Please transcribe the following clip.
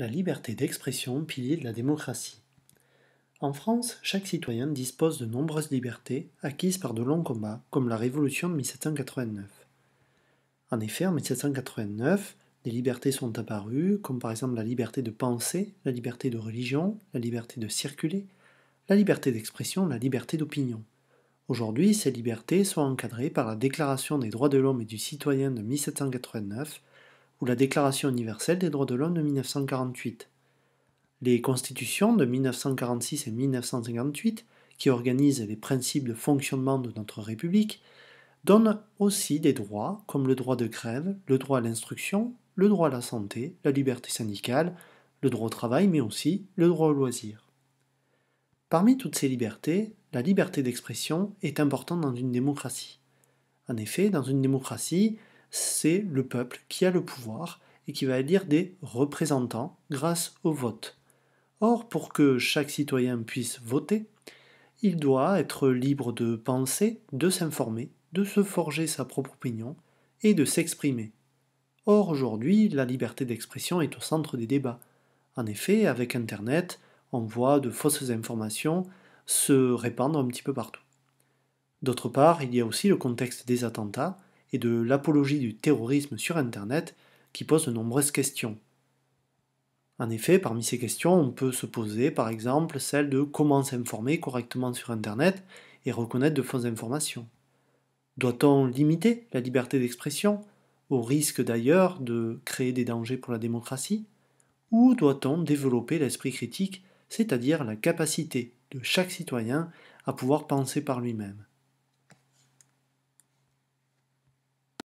la liberté d'expression, pilier de la démocratie. En France, chaque citoyen dispose de nombreuses libertés acquises par de longs combats, comme la Révolution de 1789. En effet, en 1789, des libertés sont apparues, comme par exemple la liberté de penser, la liberté de religion, la liberté de circuler, la liberté d'expression, la liberté d'opinion. Aujourd'hui, ces libertés sont encadrées par la Déclaration des droits de l'homme et du citoyen de 1789 ou la Déclaration universelle des droits de l'homme de 1948. Les constitutions de 1946 et 1958, qui organisent les principes de fonctionnement de notre République, donnent aussi des droits comme le droit de grève, le droit à l'instruction, le droit à la santé, la liberté syndicale, le droit au travail, mais aussi le droit au loisir. Parmi toutes ces libertés, la liberté d'expression est importante dans une démocratie. En effet, dans une démocratie, c'est le peuple qui a le pouvoir et qui va élire des représentants grâce au vote. Or, pour que chaque citoyen puisse voter, il doit être libre de penser, de s'informer, de se forger sa propre opinion et de s'exprimer. Or, aujourd'hui, la liberté d'expression est au centre des débats. En effet, avec Internet, on voit de fausses informations se répandre un petit peu partout. D'autre part, il y a aussi le contexte des attentats, et de l'apologie du terrorisme sur Internet qui pose de nombreuses questions. En effet, parmi ces questions, on peut se poser par exemple celle de comment s'informer correctement sur Internet et reconnaître de fausses informations. Doit-on limiter la liberté d'expression, au risque d'ailleurs de créer des dangers pour la démocratie Ou doit-on développer l'esprit critique, c'est-à-dire la capacité de chaque citoyen à pouvoir penser par lui-même